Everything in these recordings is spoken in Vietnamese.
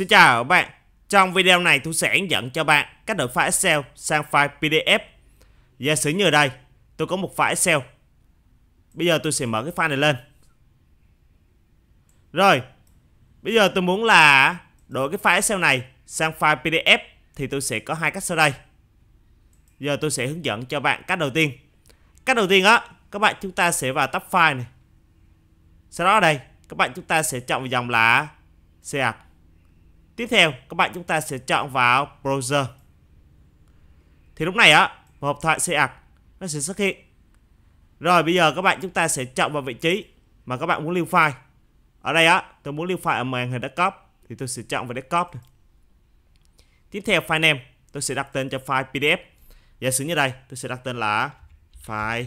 Xin chào các bạn, trong video này tôi sẽ hướng dẫn cho bạn cách đổi file Excel sang file PDF. Giả sử như ở đây, tôi có một file Excel. Bây giờ tôi sẽ mở cái file này lên. Rồi, bây giờ tôi muốn là đổi cái file Excel này sang file PDF thì tôi sẽ có hai cách sau đây. Giờ tôi sẽ hướng dẫn cho bạn cách đầu tiên. Cách đầu tiên á, các bạn chúng ta sẽ vào tab file này. Sau đó ở đây, các bạn chúng ta sẽ chọn dòng là save Tiếp theo các bạn chúng ta sẽ chọn vào browser. Thì lúc này á, một hộp thoại xe ạc nó sẽ xuất hiện. Rồi bây giờ các bạn chúng ta sẽ chọn vào vị trí mà các bạn muốn lưu file. Ở đây á, tôi muốn lưu file ở màn hình desktop thì tôi sẽ chọn vào desktop. Này. Tiếp theo file name, tôi sẽ đặt tên cho file PDF. Giả sử như đây, tôi sẽ đặt tên là file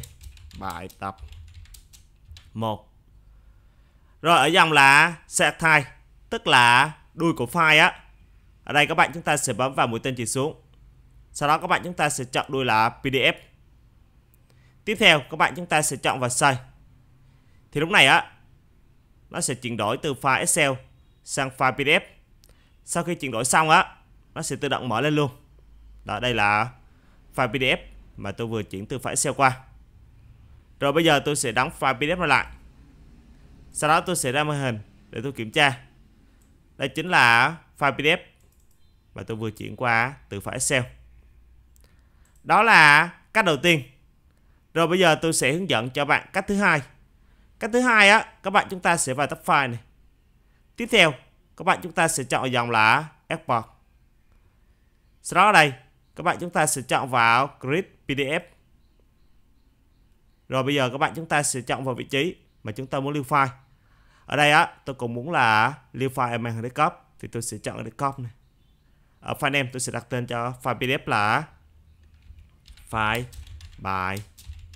bài tập 1. Rồi ở dòng là set type, tức là đuôi của file á ở đây các bạn chúng ta sẽ bấm vào mũi tên chỉ xuống sau đó các bạn chúng ta sẽ chọn đuôi là PDF tiếp theo các bạn chúng ta sẽ chọn vào save. thì lúc này á nó sẽ chuyển đổi từ file Excel sang file PDF sau khi chuyển đổi xong á nó sẽ tự động mở lên luôn đó đây là file PDF mà tôi vừa chuyển từ file Excel qua rồi bây giờ tôi sẽ đóng file PDF lại sau đó tôi sẽ ra màn hình để tôi kiểm tra đây chính là file PDF mà tôi vừa chuyển qua từ file Excel. Đó là cách đầu tiên. Rồi bây giờ tôi sẽ hướng dẫn cho bạn cách thứ hai. Cách thứ hai á, các bạn chúng ta sẽ vào tab file này. Tiếp theo, các bạn chúng ta sẽ chọn dòng là export. Sau đó đây, các bạn chúng ta sẽ chọn vào Create PDF. Rồi bây giờ các bạn chúng ta sẽ chọn vào vị trí mà chúng ta muốn lưu file ở đây á tôi cũng muốn là lưu file mang mang desktop thì tôi sẽ chọn desktop này ở file name tôi sẽ đặt tên cho file pdf là file bài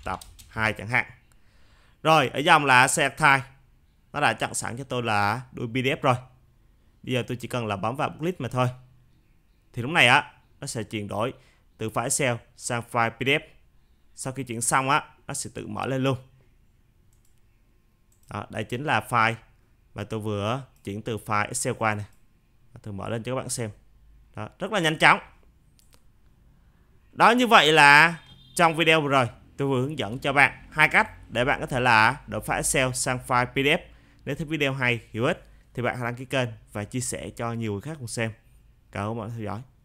tập 2 chẳng hạn rồi ở dòng là select type nó đã chọn sẵn cho tôi là đuôi pdf rồi bây giờ tôi chỉ cần là bấm vào click mà thôi thì lúc này á nó sẽ chuyển đổi từ file excel sang file pdf sau khi chuyển xong á nó sẽ tự mở lên luôn đó, đây chính là file mà tôi vừa chuyển từ file Excel qua này. Tôi mở lên cho các bạn xem. Đó, rất là nhanh chóng. Đó như vậy là trong video vừa rồi tôi vừa hướng dẫn cho bạn hai cách để bạn có thể là đổi file Excel sang file PDF. Nếu thấy video hay, hữu ích thì bạn hãy đăng ký kênh và chia sẻ cho nhiều người khác cùng xem. Cảm ơn mọi người theo dõi.